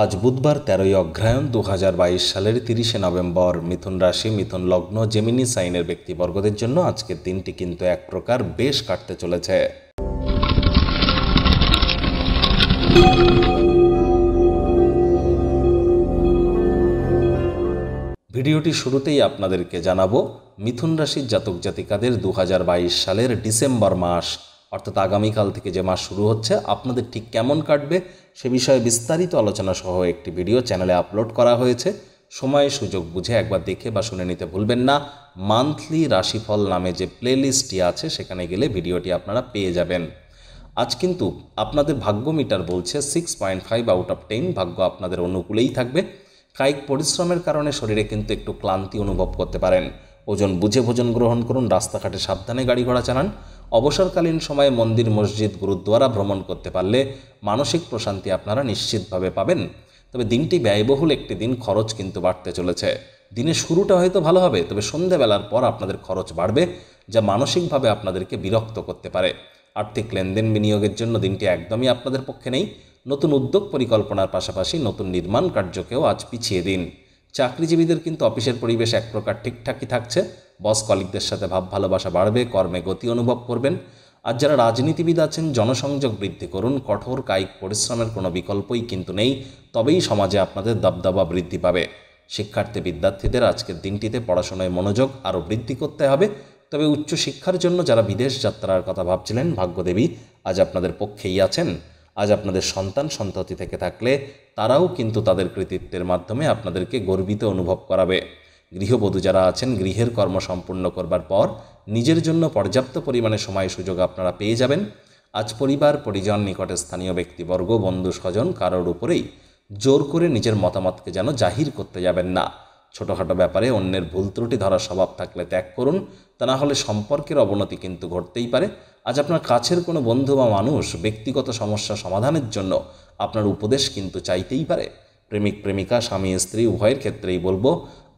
আজ বুধবার তেরোই অগ্রায়ণ দু সালের তিরিশে নভেম্বর মিথুন রাশি মিথুন লগ্ন জেমিনি সাইনের ব্যক্তিবর্গদের জন্য আজকের দিনটি কিন্তু এক প্রকার বেশ কাটতে চলেছে ভিডিওটি শুরুতেই আপনাদেরকে জানাবো মিথুন রাশির জাতক জাতিকাদের দু সালের ডিসেম্বর মাস অর্থাৎ আগামীকাল থেকে যে মাস শুরু হচ্ছে আপনাদের ঠিক কেমন কাটবে সে বিষয়ে বিস্তারিত আলোচনা সহ একটি ভিডিও চ্যানেলে আপলোড করা হয়েছে সময় সুযোগ বুঝে একবার দেখে বা শুনে নিতে ভুলবেন না মান্থলি রাশিফল নামে যে প্লেলিস্টটি আছে সেখানে গেলে ভিডিওটি আপনারা পেয়ে যাবেন আজ কিন্তু আপনাদের ভাগ্য মিটার বলছে six point five out of ten ভাগ্য আপনাদের অনুকূলেই থাকবে কায়িক পরিশ্রমের কারণে শরীরে কিন্তু একটু ক্লান্তি অনুভব করতে পারেন ওজন বুঝে ভোজন গ্রহণ করুন রাস্তাঘাটে সাবধানে গাড়ি ঘোড়া চালান অবসরকালীন সময়ে মন্দির মসজিদ গুরুদ্বারা ভ্রমণ করতে পারলে মানসিক প্রশান্তি আপনারা নিশ্চিতভাবে পাবেন তবে দিনটি ব্যয়বহুল একটি দিন খরচ কিন্তু বাড়তে চলেছে দিনের শুরুটা হয়তো ভালো হবে তবে সন্ধ্যাবেলার পর আপনাদের খরচ বাড়বে যা মানসিকভাবে আপনাদেরকে বিরক্ত করতে পারে আর্থিক লেনদেন বিনিয়োগের জন্য দিনটি একদমই আপনাদের পক্ষে নেই নতুন উদ্যোগ পরিকল্পনার পাশাপাশি নতুন নির্মাণ কার্যকেও আজ পিছিয়ে দিন চাকরিজীবীদের কিন্তু অফিসের পরিবেশ এক প্রকার ঠিকঠাকই থাকছে বস কলিকদের সাথে ভাব ভালোবাসা বাড়বে কর্মে গতি অনুভব করবেন আর যারা রাজনীতিবিদ আছেন জনসংযোগ বৃদ্ধি করুন কঠোর কায়িক পরিশ্রমের কোনো বিকল্পই কিন্তু নেই তবেই সমাজে আপনাদের দবদবা বৃদ্ধি পাবে শিক্ষার্থী বিদ্যার্থীদের আজকের দিনটিতে পড়াশোনায় মনোযোগ আরও বৃদ্ধি করতে হবে তবে উচ্চশিক্ষার জন্য যারা বিদেশ যাত্রার কথা ভাবছিলেন ভাগ্যদেবী আজ আপনাদের পক্ষেই আছেন আজ আপনাদের সন্তান সন্ততি থেকে থাকলে তারাও কিন্তু তাদের কৃতিত্বের মাধ্যমে আপনাদেরকে গর্বিত অনুভব করাবে গৃহবধূ যারা আছেন গৃহের কর্ম সম্পূর্ণ করবার পর নিজের জন্য পর্যাপ্ত পরিমাণে সময় সুযোগ আপনারা পেয়ে যাবেন আজ পরিবার পরিজন নিকটে স্থানীয় ব্যক্তিবর্গ বন্ধু স্বজন কারোর উপরেই জোর করে নিজের মতামতকে যেন জাহির করতে যাবেন না ছোটোখাটো ব্যাপারে অন্যের ভুল ত্রুটি ধরার স্বভাব থাকলে ত্যাগ করুন তা না হলে সম্পর্কের অবনতি কিন্তু ঘটতেই পারে আজ আপনার কাছের কোনো বন্ধু বা মানুষ ব্যক্তিগত সমস্যা সমাধানের জন্য আপনার উপদেশ কিন্তু চাইতেই পারে প্রেমিক প্রেমিকা স্বামী স্ত্রী উভয়ের ক্ষেত্রেই বলবো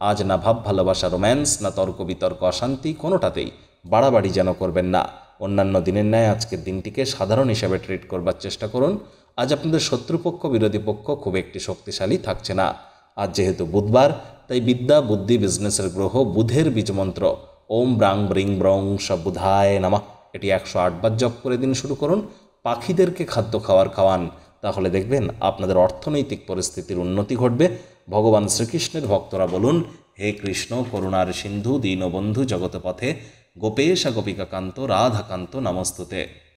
আজ না ভাব ভালোবাসা রোম্যান্স না তর্ক বিতর্ক অশান্তি কোনোটাতেই বাড়াবাড়ি যেন করবেন না অন্যান্য দিনের ন্যায় আজকের দিনটিকে সাধারণ হিসাবে ট্রিট করবার চেষ্টা করুন আজ আপনাদের শত্রুপক্ষ বিরোধী পক্ষ খুব একটি শক্তিশালী থাকছে না আজ যেহেতু বুধবার তাই বিদ্যা বুদ্ধি বিজনেসের গ্রহ বুধের বীজমন্ত্র ওম ব্রাং ব্রিং ব্রং সবুধায় নামা এটি একশো আটবার জপ করে দিন শুরু করুন পাখিদেরকে খাদ্য খাওয়ার খাওয়ান তাহলে দেখবেন আপনাদের অর্থনৈতিক পরিস্থিতির উন্নতি ঘটবে ভগবান শ্রীকৃষ্ণের ভক্তরা বলুন হে কৃষ্ণ করুণার সিন্ধু দীনবন্ধু জগতপথে গোপেশা গোপিকাকান্ত রাধাকান্ত নমস্তুতে